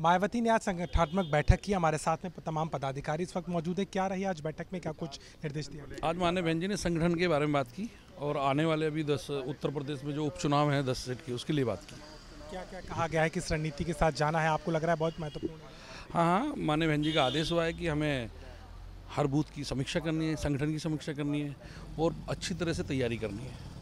मायावती ने आज संगठनात्मक बैठक की हमारे साथ में तमाम पदाधिकारी इस वक्त मौजूद है क्या रही आज बैठक में क्या कुछ निर्देश दिया आज मान्य बहन जी ने संगठन के बारे में बात की और आने वाले अभी दस उत्तर प्रदेश में जो उपचुनाव है दस सीट की उसके लिए बात की क्या क्या कहा गया है किस रणनीति के साथ जाना है आपको लग रहा है बहुत महत्वपूर्ण हाँ हाँ मान्य बहन जी का आदेश हुआ है कि हमें हर बूथ की समीक्षा करनी है संगठन की समीक्षा करनी है और अच्छी तरह से तैयारी करनी है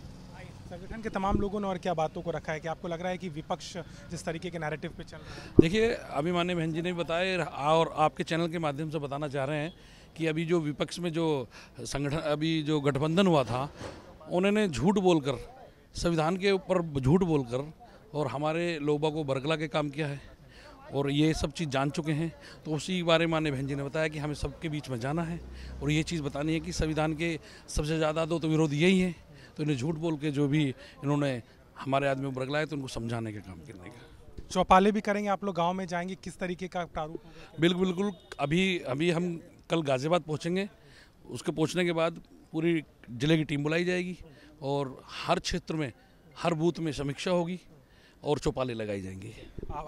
संगठन के तमाम लोगों ने और क्या बातों को रखा है कि आपको लग रहा है कि विपक्ष जिस तरीके के नैरेटिव पे चल रहा है देखिए अभी मान्य बहन जी ने बताया और आपके चैनल के माध्यम से बताना चाह रहे हैं कि अभी जो विपक्ष में जो संगठन अभी जो गठबंधन हुआ था उन्होंने झूठ बोलकर संविधान के ऊपर झूठ बोलकर और हमारे लोगों को बरगला के काम किया है और ये सब चीज़ जान चुके हैं तो उसी बारे में मान्य बहन जी ने बताया कि हमें सबके बीच में जाना है और ये चीज़ बतानी है कि संविधान के सबसे ज़्यादा दो तो विरोध यही है तो इन्हें झूठ बोल के जो भी इन्होंने हमारे आदमी को बरगलाया तो उनको समझाने का काम करने का चौपाले भी करेंगे आप लोग गांव में जाएंगे किस तरीके का प्रारूप बिल्कुल बिल्कुल अभी अभी हम कल गाज़ियाबाद पहुँचेंगे उसके पहुँचने के बाद पूरी जिले की टीम बुलाई जाएगी और हर क्षेत्र में हर बूथ में समीक्षा होगी और चौपाले लगाई जाएंगे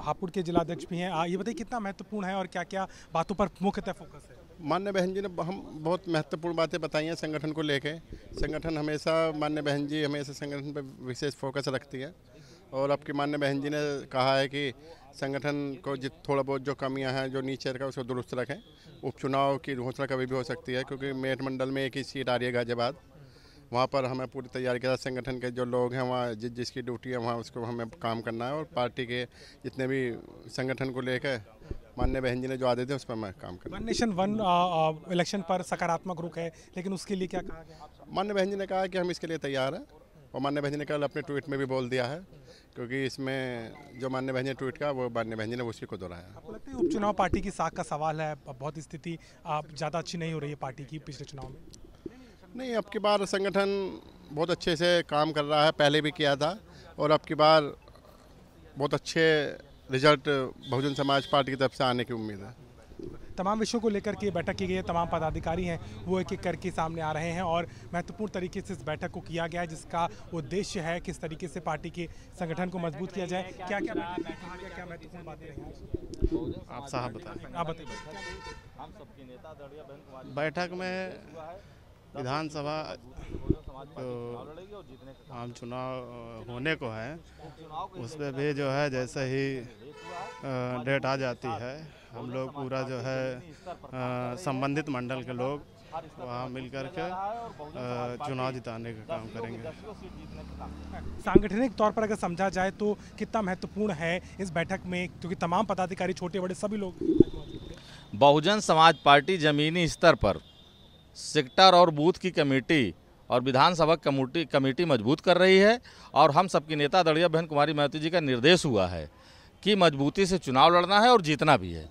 हापुड़ के जिलाध्यक्ष भी हैं ये बताइए कितना महत्वपूर्ण है और क्या क्या बातों पर मुख्यतः फोकस है मान्य बहन जी ने हम बहुत महत्वपूर्ण बातें बताई हैं संगठन को लेके संगठन हमेशा मान्य बहन जी हमेशा संगठन पर विशेष फोकस रखती है और आपकी मान्य बहन जी ने कहा है कि संगठन को जित थोड़ा बहुत जो कमियां हैं जो नीचे का उसको दुरुस्त रखें उपचुनाव की घोषणा कभी भी हो सकती है क्योंकि मेट मंडल में एक ही सीट आ रही है गाजियाबाद वहाँ पर हमें पूरी तैयारी के साथ संगठन के जो लोग हैं वहाँ जिस जिसकी ड्यूटी है वहाँ उसको हमें काम करना है और पार्टी के जितने भी संगठन को लेकर मान्य बहन जी ने जो आदेश थे उस पर मैं काम करूँ वन नेशन वन इलेक्शन पर सकारात्मक रुख है लेकिन उसके लिए क्या कहा गया मान्य बहन जी ने कहा कि हम इसके लिए तैयार हैं और मान्य बहन जी ने कल अपने ट्वीट में भी बोल दिया है क्योंकि इसमें जो मान्य बहन जी ट्वीट का वो मान्य बहन जी ने उसी को दोहराया आपको लगता है उपचुनाव पार्टी की साख का सवाल है बहुत स्थिति ज़्यादा अच्छी नहीं हो रही है पार्टी की पिछले चुनाव में नहीं अब की बार संगठन बहुत अच्छे से काम कर रहा है पहले भी किया था और अब की बार बहुत अच्छे रिजल्ट बहुजन समाज पार्टी की तरफ से आने की उम्मीद है तमाम विषयों को लेकर के बैठक की गई है तमाम पदाधिकारी हैं वो एक एक करके सामने आ रहे हैं और महत्वपूर्ण तरीके से इस बैठक को किया गया है जिसका उद्देश्य है किस तरीके से पार्टी के संगठन को मजबूत किया जाए क्या क्या क्या महत्वपूर्ण बातें रही आप साहब बताए आप बताइए बैठक में विधानसभा तो आम चुनाव होने को है उस पर भी जो है जैसे ही डेट आ जाती है हम लोग पूरा जो है संबंधित मंडल के लोग वहाँ मिल करके चुनाव जिताने का काम करेंगे सांगठनिक तौर पर अगर समझा जाए तो कितना महत्वपूर्ण है इस बैठक में क्योंकि तमाम पदाधिकारी छोटे बड़े सभी लोग बहुजन समाज पार्टी जमीनी स्तर पर सेक्टर और बूथ की कमेटी और विधानसभा कमेटी कमेटी मजबूत कर रही है और हम सबकी नेता दड़िया बहन कुमारी मायावती जी का निर्देश हुआ है कि मजबूती से चुनाव लड़ना है और जीतना भी है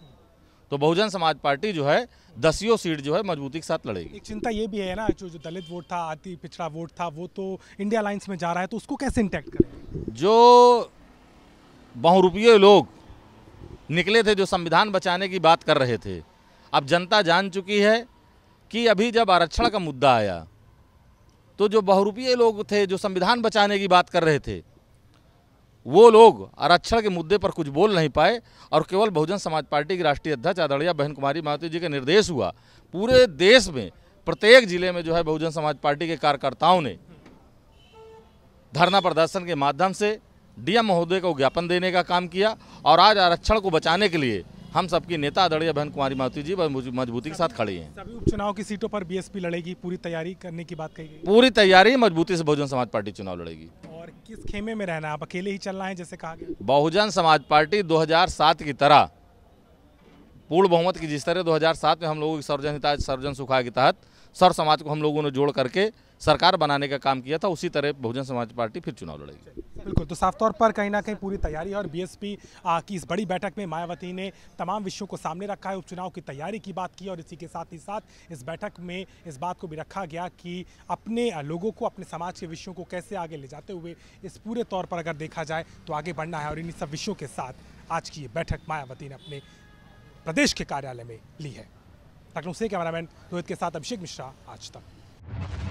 तो बहुजन समाज पार्टी जो है दसियों सीट जो है मजबूती के साथ लड़ेगी एक चिंता ये भी है ना जो जो दलित वोट था आदि पिछड़ा वोट था वो तो इंडिया लाइन्स में जा रहा है तो उसको कैसे इंटैक्ट करें जो बहुरूपीय लोग निकले थे जो संविधान बचाने की बात कर रहे थे अब जनता जान चुकी है कि अभी जब आरक्षण का मुद्दा आया तो जो बहुरूपीय लोग थे जो संविधान बचाने की बात कर रहे थे वो लोग आरक्षण के मुद्दे पर कुछ बोल नहीं पाए और केवल बहुजन समाज पार्टी की राष्ट्रीय अध्यक्ष आदरणीय बहन कुमारी मायावती जी का निर्देश हुआ पूरे देश में प्रत्येक जिले में जो है बहुजन समाज पार्टी के कार्यकर्ताओं ने धरना प्रदर्शन के माध्यम से डीएम महोदय को ज्ञापन देने का काम किया और आज आरक्षण को बचाने के लिए हम सबकी नेता आदरणीय बहन कुमारी मावती जी मजबूती के साथ खड़ी हैं सभी उपचुनाव की सीटों पर बीएसपी लड़ेगी पूरी तैयारी करने की बात कही गई पूरी तैयारी मजबूती से बहुजन समाज पार्टी चुनाव लड़ेगी और किस खेमे में रहना आप अकेले ही चलना है जैसे कहा गया बहुजन समाज पार्टी दो की तरह पूर्ण बहुमत की जिस तरह 2007 में हम लोगों की सर्वजन हिताज सर्वजन सुखा के तहत सर समाज को हम लोगों ने जोड़ करके सरकार बनाने का काम किया था उसी तरह बहुजन समाज पार्टी फिर चुनाव लड़ेगी बिल्कुल तो साफ तौर पर कहीं ना कहीं पूरी तैयारी है और बीएसपी की इस बड़ी बैठक में मायावती ने तमाम विषयों को सामने रखा है उपचुनाव की तैयारी की बात की और इसी के साथ ही साथ इस बैठक में इस बात को भी रखा गया कि अपने लोगों को अपने समाज के विषयों को कैसे आगे ले जाते हुए इस पूरे तौर पर अगर देखा जाए तो आगे बढ़ना है और इन्हीं सब विषयों के साथ आज की ये बैठक मायावती ने अपने प्रदेश के कार्यालय में ली है लखनऊ से कैमरामैन रोहित के साथ अभिषेक मिश्रा आज तक